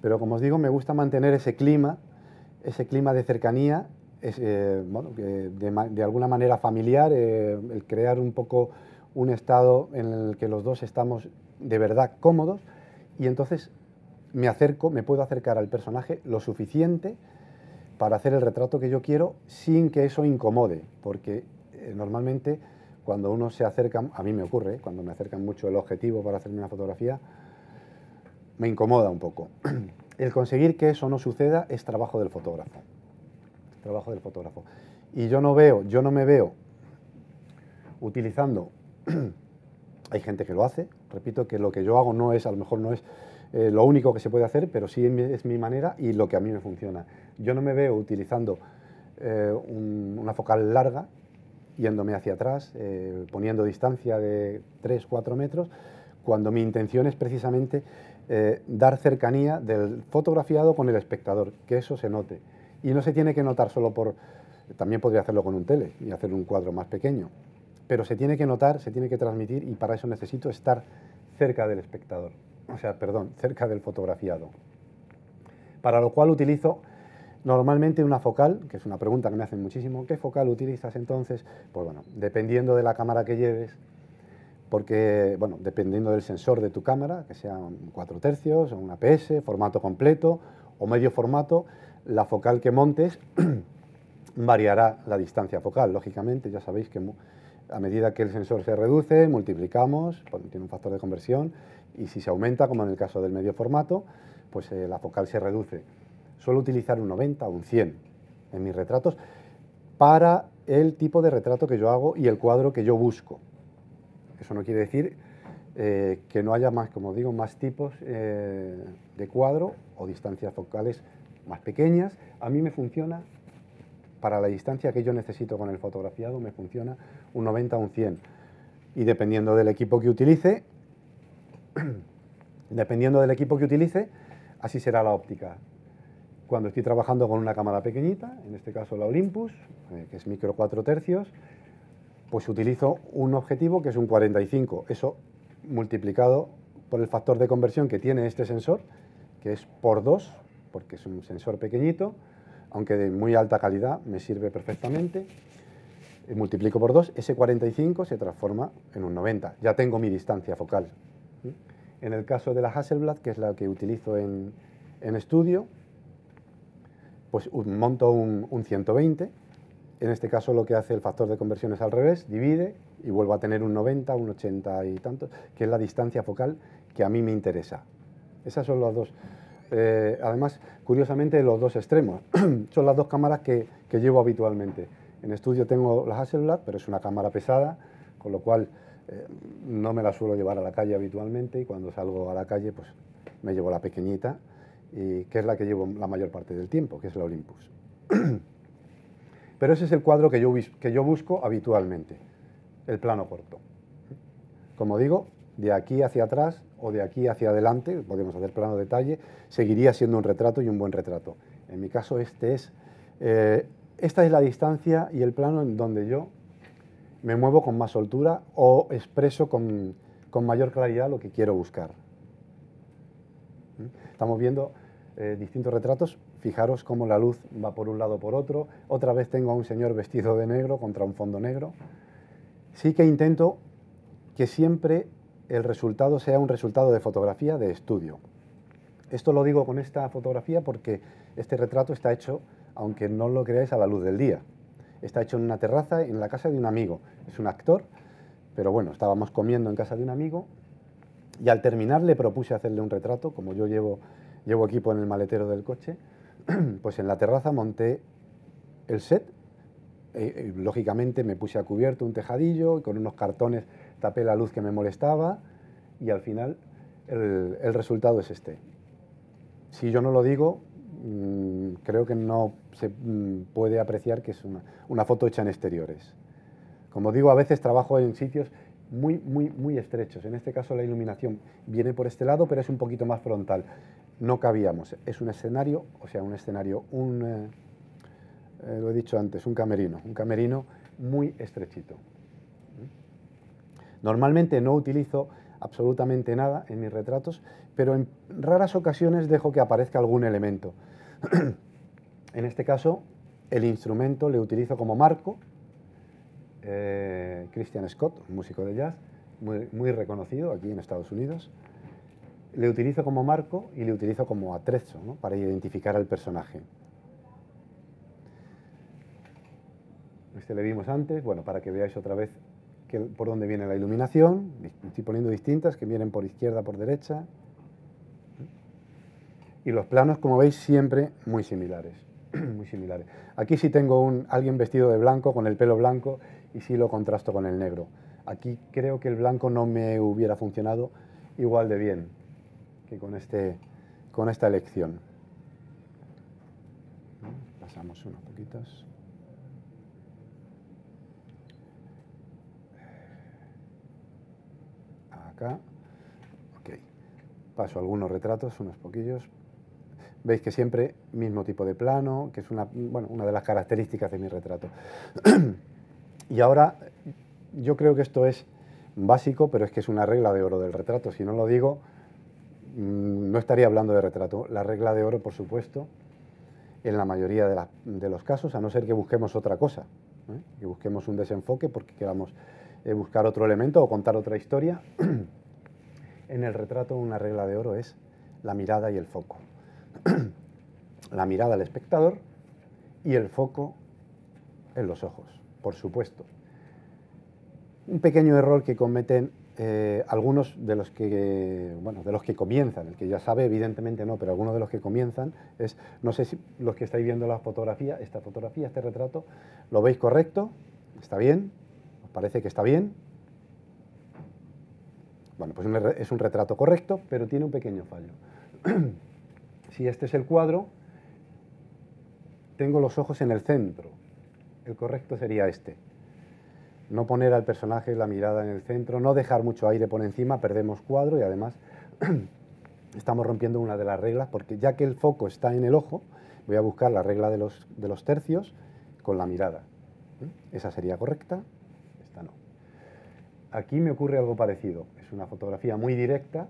Pero como os digo, me gusta mantener ese clima, ese clima de cercanía, eh, de, alguna manera familiar, eh, el crear un poco un estado en el que los dos estamos de verdad cómodos y entonces me acerco, me puedo acercar al personaje lo suficiente para hacer el retrato que yo quiero sin que eso incomode, porque eh, normalmente cuando uno se acerca, a mí me ocurre, cuando me acercan mucho el objetivo para hacerme una fotografía, me incomoda un poco. El conseguir que eso no suceda es trabajo del fotógrafo. Trabajo del fotógrafo. Y yo no veo, yo no me veo utilizando. Hay gente que lo hace. Repito que lo que yo hago no es, a lo mejor no es eh, lo único que se puede hacer, pero sí es mi manera y lo que a mí me funciona. Yo no me veo utilizando eh, una focal larga, yéndome hacia atrás, eh, poniendo distancia de 3, 4 metros, cuando mi intención es precisamente eh, dar cercanía del fotografiado con el espectador, que eso se note. Y no se tiene que notar solo por... También podría hacerlo con un tele y hacer un cuadro más pequeño, pero se tiene que notar, se tiene que transmitir y para eso necesito estar cerca del espectador, o sea, perdón, cerca del fotografiado. Para lo cual utilizo Normalmente una focal, que es una pregunta que me hacen muchísimo, ¿qué focal utilizas entonces? Pues bueno, dependiendo de la cámara que lleves, porque, bueno, dependiendo del sensor de tu cámara, que sea un 4 tercios, un APS, formato completo o medio formato, la focal que montes variará la distancia focal. Lógicamente, ya sabéis que a medida que el sensor se reduce, multiplicamos, tiene un factor de conversión, y si se aumenta, como en el caso del medio formato, pues eh, la focal se reduce. Suelo utilizar un 90 o un 100 en mis retratos para el tipo de retrato que yo hago y el cuadro que yo busco. Eso no quiere decir eh, que no haya más, como digo, más tipos eh, de cuadro o distancias focales más pequeñas. A mí me funciona, para la distancia que yo necesito con el fotografiado, me funciona un 90 o un 100. Y dependiendo del equipo que utilice, dependiendo del equipo que utilice, así será la óptica. Cuando estoy trabajando con una cámara pequeñita, en este caso la Olympus, eh, que es micro 4 tercios, pues utilizo un objetivo que es un 45. Eso multiplicado por el factor de conversión que tiene este sensor, que es por 2, porque es un sensor pequeñito, aunque de muy alta calidad, me sirve perfectamente. multiplico por 2, ese 45 se transforma en un 90. Ya tengo mi distancia focal. En el caso de la Hasselblad, que es la que utilizo en, estudio, pues monto un, un 120 en este caso lo que hace el factor de conversión es al revés, divide y vuelvo a tener un 90, un 80 y tanto, que es la distancia focal que a mí me interesa. Esas son las dos. Eh, además, curiosamente, los dos extremos. son las dos cámaras que, llevo habitualmente. En estudio tengo la Hasselblad, pero es una cámara pesada, con lo cual eh, no me la suelo llevar a la calle habitualmente y cuando salgo a la calle pues me llevo la pequeñita, y, que es la que llevo la mayor parte del tiempo, que es la Olympus. Pero ese es el cuadro que yo, que yo busco habitualmente, el plano corto. Como digo, de aquí hacia atrás o de aquí hacia adelante, podemos hacer plano detalle, seguiría siendo un retrato y un buen retrato. En mi caso, este es, eh, esta es la distancia y el plano en donde yo me muevo con más soltura o expreso con, mayor claridad lo que quiero buscar. ¿Mm? Estamos viendo eh, distintos retratos Fijaros cómo la luz va por un lado por otro. Otra vez tengo a un señor vestido de negro contra un fondo negro. Sí que intento que siempre el resultado sea un resultado de fotografía de estudio. Esto lo digo con esta fotografía porque este retrato está hecho, aunque no lo creáis, a la luz del día. Está hecho en una terraza en la casa de un amigo. Es un actor, pero bueno, estábamos comiendo en casa de un amigo y al terminar le propuse hacerle un retrato, como yo llevo, llevo equipo en el maletero del coche. pues en la terraza monté el set. Eh, eh, lógicamente me puse a cubierto un tejadillo y con unos cartones tapé la luz que me molestaba y al final el, resultado es este. Si yo no lo digo, mm, creo que no se mm, puede apreciar que es una, una foto hecha en exteriores. Como digo, a veces trabajo en sitios muy, muy, muy estrechos. En este caso la iluminación viene por este lado, pero es un poquito más frontal no cabíamos. Es un escenario, o sea, un escenario, un, eh, eh, lo he dicho antes, un camerino, un camerino muy estrechito. ¿Mm? Normalmente no utilizo absolutamente nada en mis retratos, pero en raras ocasiones dejo que aparezca algún elemento. en este caso, el instrumento le utilizo como marco. Eh, Christian Scott, músico de jazz, muy reconocido aquí en Estados Unidos le utilizo como marco y le utilizo como atrezo para identificar al personaje. Este le vimos antes, bueno, para que veáis otra vez por dónde viene la iluminación. Estoy poniendo distintas que vienen por izquierda, por derecha. Y los planos, como veis, siempre muy similares. muy similares. Aquí sí tengo un, alguien vestido de blanco, con el pelo blanco, y sí lo contrasto con el negro. Aquí creo que el blanco no me hubiera funcionado igual de bien que con, este, con esta elección. Pasamos unos poquitos. Acá. Ok. Paso algunos retratos, unos poquillos. Veis que siempre mismo tipo de plano, que es una, bueno, una de las características de mi retrato. y ahora, yo creo que esto es básico, pero es que es una regla de oro del retrato. Si no lo digo, Mm, no estaría hablando de retrato. La regla de oro, por supuesto, en la mayoría de, los casos, a no ser que busquemos otra cosa, y ¿eh? que busquemos un desenfoque porque queramos eh, buscar otro elemento o contar otra historia. en el retrato una regla de oro es la mirada y el foco. la mirada al espectador y el foco en los ojos, por supuesto un pequeño error que cometen eh, algunos de los que bueno de los que comienzan el que ya sabe evidentemente no pero algunos de los que comienzan es no sé si los que estáis viendo la fotografía esta fotografía este retrato lo veis correcto está bien os parece que está bien bueno pues es un retrato correcto pero tiene un pequeño fallo si este es el cuadro tengo los ojos en el centro el correcto sería este no poner al personaje la mirada en el centro, no dejar mucho aire por encima, perdemos cuadro y además estamos rompiendo una de las reglas, porque ya que el foco está en el ojo, voy a buscar la regla de los, tercios con la mirada. ¿Mm? Esa sería correcta, esta no. Aquí me ocurre algo parecido, es una fotografía muy directa,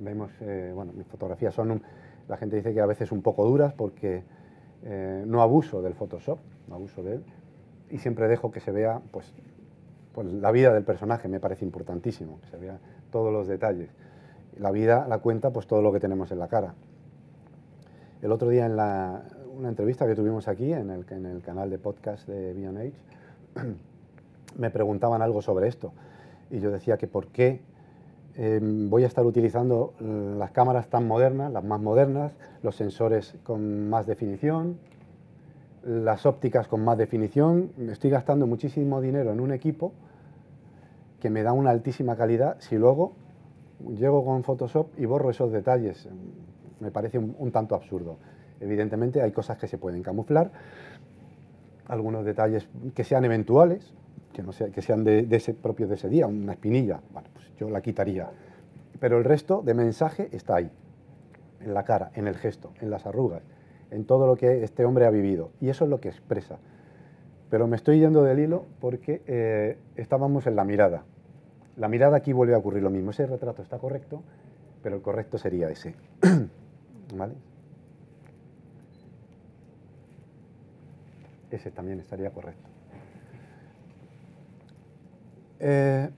vemos, eh, bueno, mis fotografías son, la gente dice que a veces un poco duras porque eh, no abuso del Photoshop, no abuso de y siempre dejo que se vea pues, pues, la vida del personaje, me parece importantísimo, que se vea todos los detalles. La vida la cuenta pues todo lo que tenemos en la cara. El otro día en la, una entrevista que tuvimos aquí en el, en el canal de podcast de Age me preguntaban algo sobre esto y yo decía que por qué em, voy a estar utilizando las cámaras tan modernas, las más modernas, los sensores con más definición, las ópticas con más definición, estoy gastando muchísimo dinero en un equipo que me da una altísima calidad si luego llego con Photoshop y borro esos detalles. Me parece un, tanto absurdo. Evidentemente hay cosas que se pueden camuflar, algunos detalles que sean eventuales, que, no que sean de, de ese propio de ese día, una espinilla, pues yo la quitaría. Pero el resto de mensaje está ahí, en la cara, en el gesto, en las arrugas, en todo lo que este hombre ha vivido. Y eso es lo que expresa. Pero me estoy yendo del hilo porque eh, estábamos en la mirada. La mirada aquí vuelve a ocurrir lo mismo. Ese retrato está correcto, pero el correcto sería ese. Ese también estaría correcto. Eh,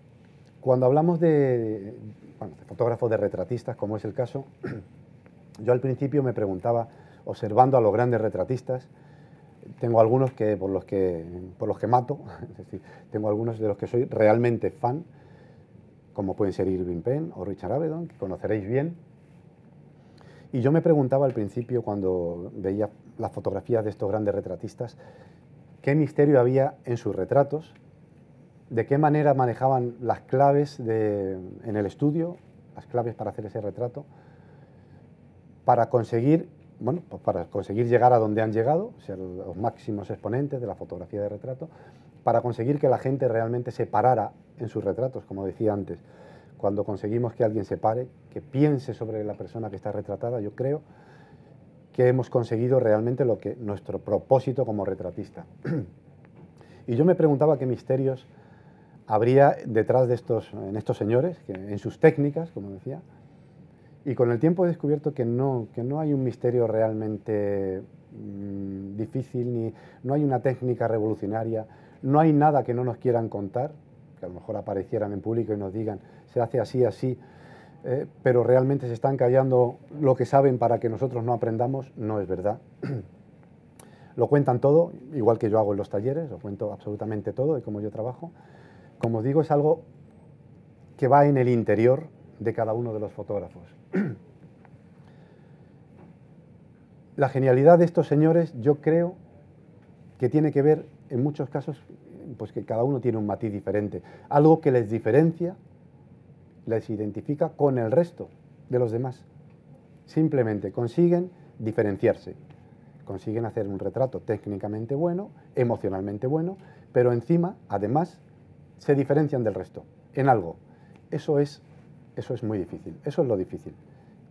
cuando hablamos de, de fotógrafos, de retratistas, como es el caso, yo al principio me preguntaba, observando a los grandes retratistas. Tengo algunos que, por, los que, por los que mato, tengo algunos de los que soy realmente fan, como pueden ser Irving Penn o Richard Avedon, que conoceréis bien. Y yo me preguntaba al principio, cuando veía las fotografías de estos grandes retratistas, qué misterio había en sus retratos, de qué manera manejaban las claves en el estudio, las claves para hacer ese retrato, para conseguir bueno, para conseguir llegar a donde han llegado, ser los máximos exponentes de la fotografía de retrato, para conseguir que la gente realmente se parara en sus retratos, como decía antes. Cuando conseguimos que alguien se pare, que piense sobre la persona que está retratada, yo creo que hemos conseguido realmente lo que nuestro propósito como retratista. y yo me preguntaba qué misterios habría detrás de estos, en estos señores, en sus técnicas, como decía, y con el tiempo he descubierto que no, que no hay un misterio realmente mm, difícil, ni, no hay una técnica revolucionaria, no hay nada que no nos quieran contar, que a lo mejor aparecieran en público y nos digan, se hace así, así, eh, pero realmente se están callando lo que saben para que nosotros no aprendamos, no es verdad. lo cuentan todo, igual que yo hago en los talleres, lo cuento absolutamente todo de cómo yo trabajo. Como digo, es algo que va en el interior de cada uno de los fotógrafos. La genialidad de estos señores yo creo que tiene que ver en muchos casos, pues que cada uno tiene un matiz diferente, algo que les diferencia, les identifica con el resto de los demás. Simplemente consiguen diferenciarse, consiguen hacer un retrato técnicamente bueno, emocionalmente bueno, pero encima, además, se diferencian del resto en algo. Eso es eso es muy difícil, eso es lo difícil.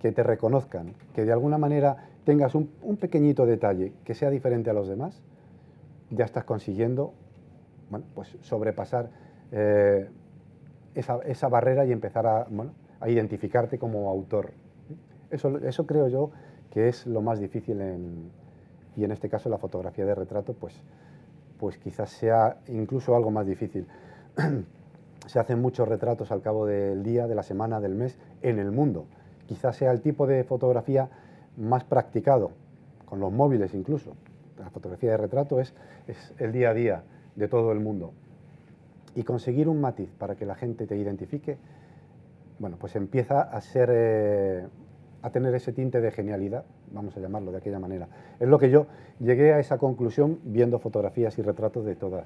Que te reconozcan, que de alguna manera tengas un, pequeñito detalle que sea diferente a los demás, ya estás consiguiendo pues sobrepasar eh, esa, barrera y empezar a, identificarte como autor. Eso, eso creo yo que es lo más difícil y en este caso la fotografía de retrato, pues, pues quizás sea incluso algo más difícil se hacen muchos retratos al cabo del día, de la semana, del mes, en el mundo. Quizás sea el tipo de fotografía más practicado, con los móviles incluso. La fotografía de retrato es, el día a día de todo el mundo. Y conseguir un matiz para que la gente te identifique, bueno, pues empieza a ser... Eh, a tener ese tinte de genialidad, vamos a llamarlo de aquella manera. Es lo que yo llegué a esa conclusión viendo fotografías y retratos de todas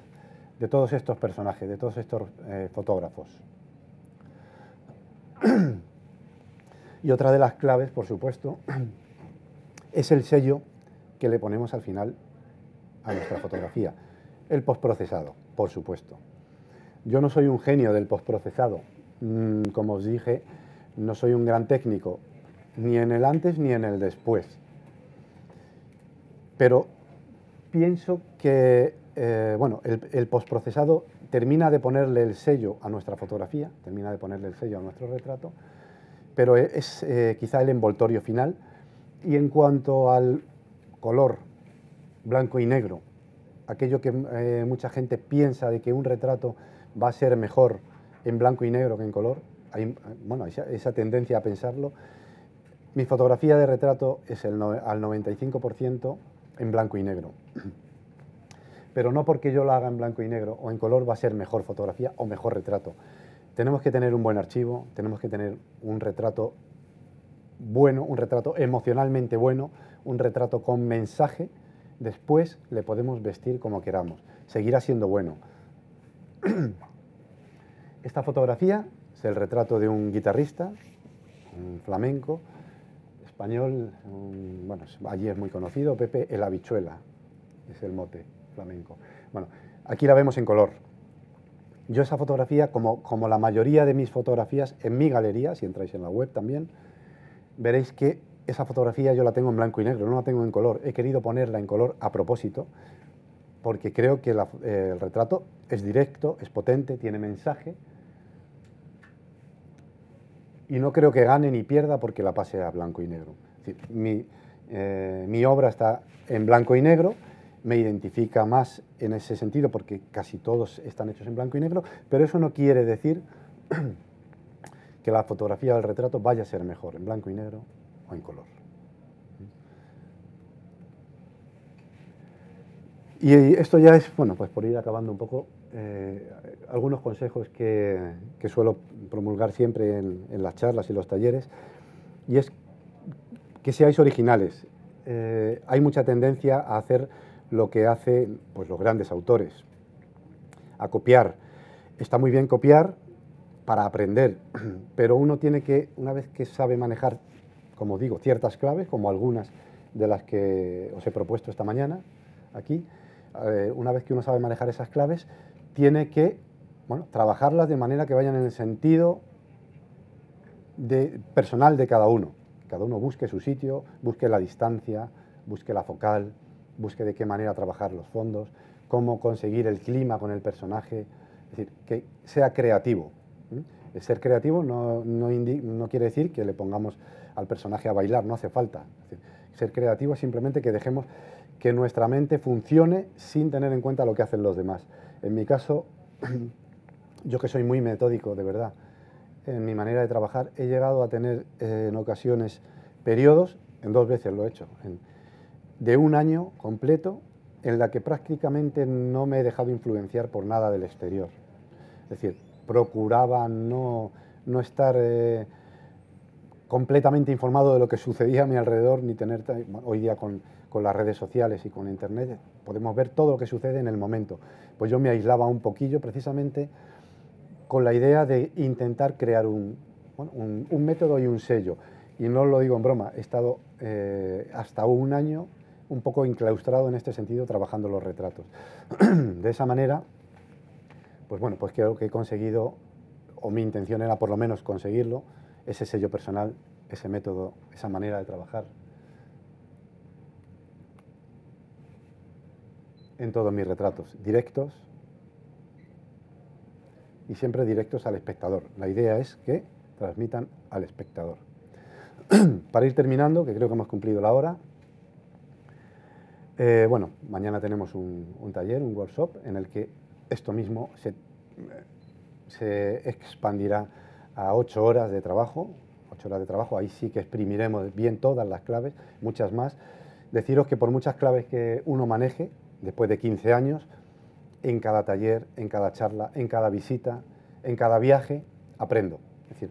de todos estos personajes, de todos estos eh, fotógrafos. y otra de las claves, por supuesto, es el sello que le ponemos al final a nuestra fotografía, el postprocesado, por supuesto. Yo no soy un genio del postprocesado, mm, como os dije, no soy un gran técnico, ni en el antes ni en el después. Pero pienso que eh, bueno, el, postprocesado termina de ponerle el sello a nuestra fotografía, termina de ponerle el sello a nuestro retrato, pero e, es eh, quizá el envoltorio final. Y en cuanto al color blanco y negro, aquello que eh, mucha gente piensa de que un retrato va a ser mejor en blanco y negro que en color, hay, bueno, esa, tendencia a pensarlo. Mi fotografía de retrato es al 95% en blanco y negro pero no porque yo la haga en blanco y negro o en color va a ser mejor fotografía o mejor retrato. Tenemos que tener un buen archivo, tenemos que tener un retrato bueno, un retrato emocionalmente bueno, un retrato con mensaje. Después le podemos vestir como queramos. Seguirá siendo bueno. Esta fotografía es el retrato de un guitarrista, un flamenco, español, bueno, allí es muy conocido, Pepe El Habichuela, es el mote flamenco. Bueno, aquí la vemos en color. Yo esa fotografía, como, la mayoría de mis fotografías en mi galería, si entráis en la web también, veréis que esa fotografía yo la tengo en blanco y negro, no la tengo en color. He querido ponerla en color a propósito, porque creo que el retrato es directo, es potente, tiene mensaje, y no creo que gane ni pierda porque la pase a blanco y negro. mi, eh, mi obra está en blanco y negro, me identifica más en ese sentido porque casi todos están hechos en blanco y negro, pero eso no quiere decir que la fotografía del retrato vaya a ser mejor en blanco y negro o en color. Y esto ya es, bueno, pues por ir acabando un poco, eh, algunos consejos que, suelo promulgar siempre en, las charlas y los talleres, y es que seáis originales. Eh, hay mucha tendencia a hacer lo que hace pues, los grandes autores, a copiar. Está muy bien copiar para aprender, pero uno tiene que, una vez que sabe manejar, como digo, ciertas claves, como algunas de las que os he propuesto esta mañana aquí, eh, una vez que uno sabe manejar esas claves, tiene que trabajarlas de manera que vayan en el sentido de, personal de cada uno. Cada uno busque su sitio, busque la distancia, busque la focal, busque de qué manera trabajar los fondos, cómo conseguir el clima con el personaje, es decir, que sea creativo. ser creativo no, no, quiere decir que le pongamos al personaje a bailar, no hace falta. ser creativo es simplemente que dejemos que nuestra mente funcione sin tener en cuenta lo que hacen los demás. En mi caso, yo que soy muy metódico, de verdad, en mi manera de trabajar, he llegado a tener eh, en ocasiones periodos, en dos veces lo he hecho, de un año completo en la que prácticamente no me he dejado influenciar por nada del exterior. Es decir, procuraba no, estar eh, completamente informado de lo que sucedía a mi alrededor, ni tener, hoy día con, las redes sociales y con Internet, podemos ver todo lo que sucede en el momento. Pues yo me aislaba un poquillo precisamente con la idea de intentar crear un, método y un sello. Y no lo digo en broma, he estado eh, hasta un año un poco enclaustrado en este sentido trabajando los retratos. de esa manera, pues bueno, pues creo que he conseguido, o mi intención era por lo menos conseguirlo, ese sello personal, ese método, esa manera de trabajar. En todos mis retratos, directos y siempre directos al espectador. La idea es que transmitan al espectador. Para ir terminando, que creo que hemos cumplido la hora, eh, bueno, mañana tenemos un, taller, un workshop, en el que esto mismo se, expandirá a ocho horas de trabajo, ocho horas de trabajo, ahí sí que exprimiremos bien todas las claves, muchas más. Deciros que por muchas claves que uno maneje, después de 15 años, en cada taller, en cada charla, en cada visita, en cada viaje, aprendo. Es decir,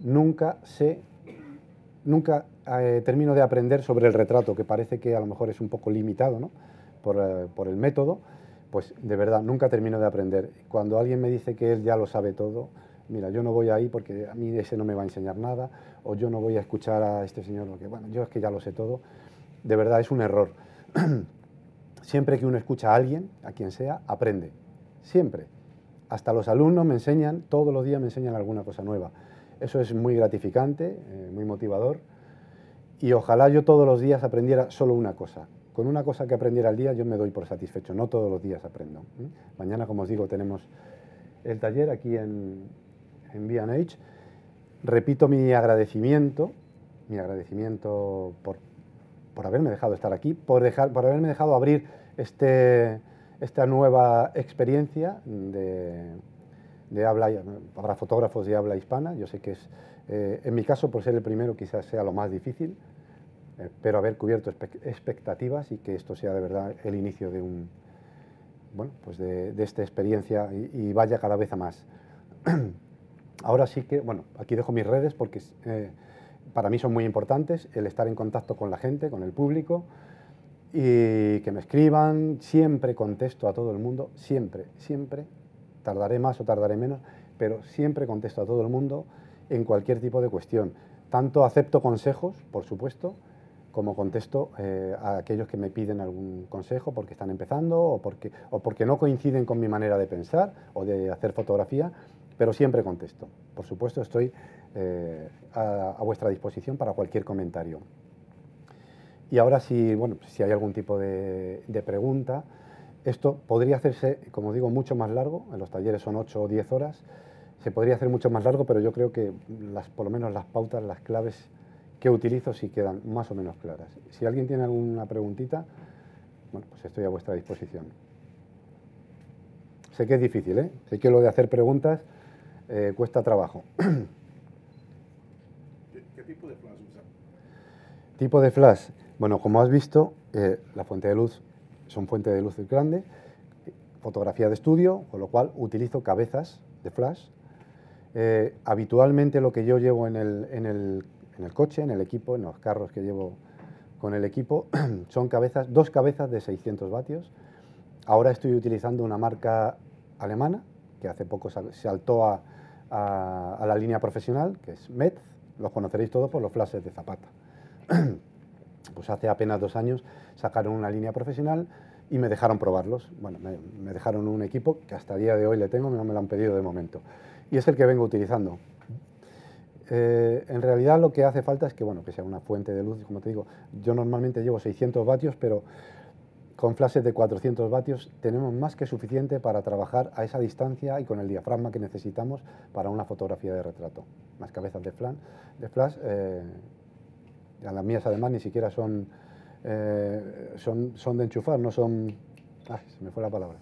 nunca sé nunca eh, termino de aprender sobre el retrato, que parece que a lo mejor es un poco limitado eh, por, el método, pues de verdad nunca termino de aprender. Cuando alguien me dice que él ya lo sabe todo, mira, yo no voy ahí porque a mí ese no me va a enseñar nada, o yo no voy a escuchar a este señor lo que, bueno, yo es que ya lo sé todo, de verdad es un error. Siempre que uno escucha a alguien, a quien sea, aprende. Siempre. Hasta los alumnos me enseñan, todos los días me enseñan alguna cosa nueva. Eso es muy gratificante, eh, muy motivador. Y ojalá yo todos los días aprendiera solo una cosa. Con una cosa que aprendiera al día yo me doy por satisfecho. No todos los días aprendo. Mañana, como os digo, tenemos el taller aquí en, en B&H. Repito mi agradecimiento, mi agradecimiento por, por haberme dejado estar aquí, por, dejar, por haberme dejado abrir este, esta nueva experiencia de de habla, habrá fotógrafos de habla hispana. Yo sé que es, eh, en mi caso, por ser el primero, quizás sea lo más difícil, eh, pero haber cubierto expectativas y que esto sea de verdad el inicio de un, bueno, pues de, esta experiencia y, vaya cada vez a más. Ahora sí que, bueno, aquí dejo mis redes porque eh, para mí son muy importantes el estar en contacto con la gente, con el público y que me escriban, siempre contesto a todo el mundo, siempre, siempre tardaré más o tardaré menos, pero siempre contesto a todo el mundo en cualquier tipo de cuestión. Tanto acepto consejos, por supuesto, como contesto eh, a aquellos que me piden algún consejo porque están empezando o porque, no coinciden con mi manera de pensar o de hacer fotografía, pero siempre contesto. Por supuesto, estoy eh, a, vuestra disposición para cualquier comentario. Y ahora si, bueno, si hay algún tipo de pregunta, esto podría hacerse, como digo, mucho más largo, en los talleres son 8 o 10 horas, se podría hacer mucho más largo, pero yo creo que las, por lo menos las pautas, las claves que utilizo sí quedan más o menos claras. Si alguien tiene alguna preguntita, bueno, pues estoy a vuestra disposición. Sé que es difícil, ¿eh? Sé que lo de hacer preguntas eh, cuesta trabajo. ¿Qué, tipo de flash usa? Tipo de flash. Bueno, como has visto, eh, la fuente de luz son fuente de luz grande, fotografía de estudio, con lo cual utilizo cabezas de flash. Eh, habitualmente lo que yo llevo en el, coche, en el equipo, en los carros que llevo con el equipo, son cabezas, dos cabezas de 600 vatios. Ahora estoy utilizando una marca alemana, que hace poco saltó a, a, la línea profesional, que es Metz. Los conoceréis todos por los flashes de Zapata. pues hace apenas dos años sacaron una línea profesional y me dejaron probarlos. Bueno, me, dejaron un equipo que hasta el día de hoy le tengo, no me lo han pedido de momento. Y es el que vengo utilizando. Eh, en realidad lo que hace falta es que, bueno, que sea una fuente de luz, como te digo, yo normalmente llevo 600 vatios, pero con flashes de 400 vatios tenemos más que suficiente para trabajar a esa distancia y con el diafragma que necesitamos para una fotografía de retrato. Más cabezas de, de flash eh, las mías además ni siquiera son, eh, son, de enchufar, no son... me fue la palabra.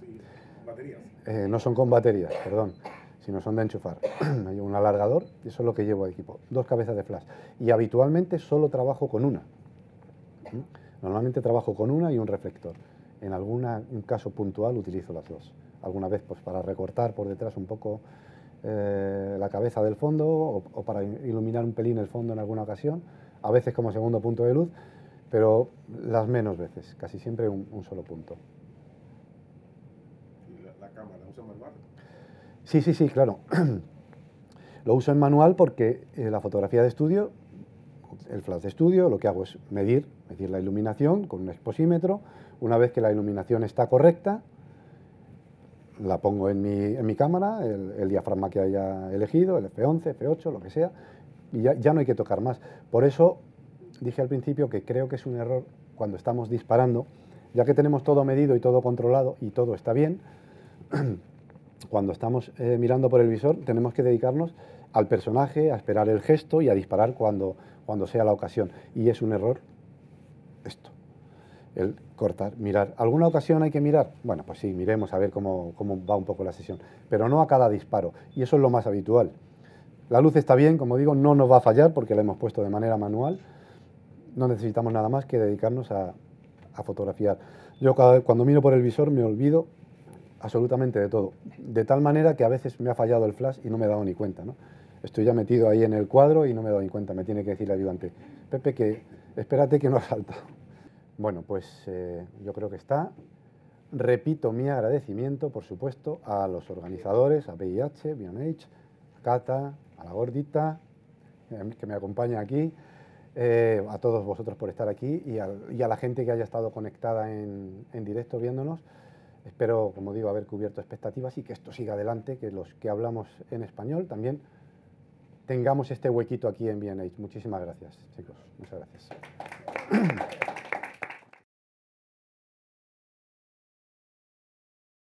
Eh, no son con baterías, perdón, sino son de enchufar. Hay un alargador y eso es lo que llevo de equipo. Dos cabezas de flash. Y habitualmente solo trabajo con una. Normalmente trabajo con una y un reflector. En algún caso puntual utilizo las dos. Alguna vez pues, para recortar por detrás un poco eh, la cabeza del fondo o, para iluminar un pelín el fondo en alguna ocasión a veces como segundo punto de luz, pero las menos veces, casi siempre un, solo punto. ¿Y la, cámara usa manual? Sí, sí, sí, claro. Lo uso en manual porque eh, la fotografía de estudio, el flash de estudio, lo que hago es medir, medir la iluminación con un exposímetro. Una vez que la iluminación está correcta, la pongo en mi, cámara, el, el, diafragma que haya elegido, el F11, F8, lo que sea, ya, no hay que tocar más. Por eso dije al principio que creo que es un error cuando estamos disparando, ya que tenemos todo medido y todo controlado y todo está bien, cuando estamos eh, mirando por el visor tenemos que dedicarnos al personaje, a esperar el gesto y a disparar cuando, cuando sea la ocasión. Y es un error esto, el cortar, mirar. ¿Alguna ocasión hay que mirar? Bueno, pues sí, miremos a ver cómo va un poco la sesión, pero no a cada disparo. Y eso es lo más habitual. La luz está bien, como digo, no nos va a fallar porque la hemos puesto de manera manual. No necesitamos nada más que dedicarnos a, fotografiar. Yo cuando miro por el visor me olvido absolutamente de todo. De tal manera que a veces me ha fallado el flash y no me he dado ni cuenta. Estoy ya metido ahí en el cuadro y no me he dado ni cuenta. Me tiene que decir el ayudante, Pepe, que espérate que no ha saltado. Bueno, pues eh, yo creo que está. Repito mi agradecimiento, por supuesto, a los organizadores, a VIH, BioNH, Cata, a la gordita em, que me acompaña aquí, eh, a todos vosotros por estar aquí y a, la gente que haya estado conectada en, en, directo viéndonos. Espero, como digo, haber cubierto expectativas y que esto siga adelante, que los que hablamos en español también tengamos este huequito aquí en BNH. Muchísimas gracias, chicos. Muchas gracias.